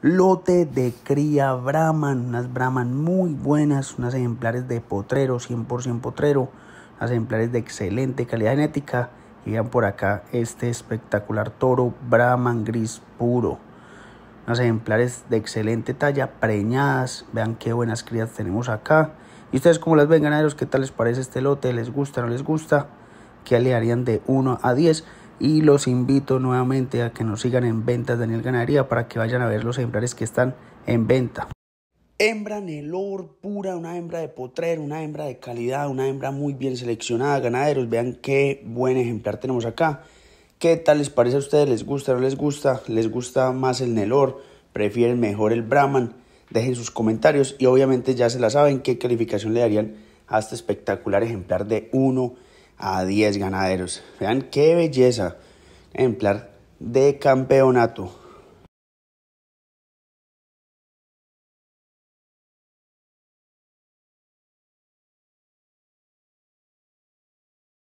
lote de cría Brahman, unas Brahman muy buenas, unas ejemplares de potrero, 100% potrero, unas ejemplares de excelente calidad genética. Y vean por acá este espectacular toro Brahman gris puro. Unas ejemplares de excelente talla, preñadas. Vean qué buenas crías tenemos acá. Y ustedes como las ven ganaderos, ¿qué tal les parece este lote? ¿Les gusta, o no les gusta? ¿Qué le harían de 1 a 10? y los invito nuevamente a que nos sigan en ventas Daniel Ganadería para que vayan a ver los ejemplares que están en venta. Hembra Nelor pura, una hembra de potrer, una hembra de calidad, una hembra muy bien seleccionada, ganaderos, vean qué buen ejemplar tenemos acá. ¿Qué tal les parece a ustedes? ¿Les gusta o no les gusta? ¿Les gusta más el Nelor? ¿Prefieren mejor el Brahman? Dejen sus comentarios y obviamente ya se la saben qué calificación le darían a este espectacular ejemplar de 1 a 10 ganaderos. Vean qué belleza. Ejemplar de campeonato.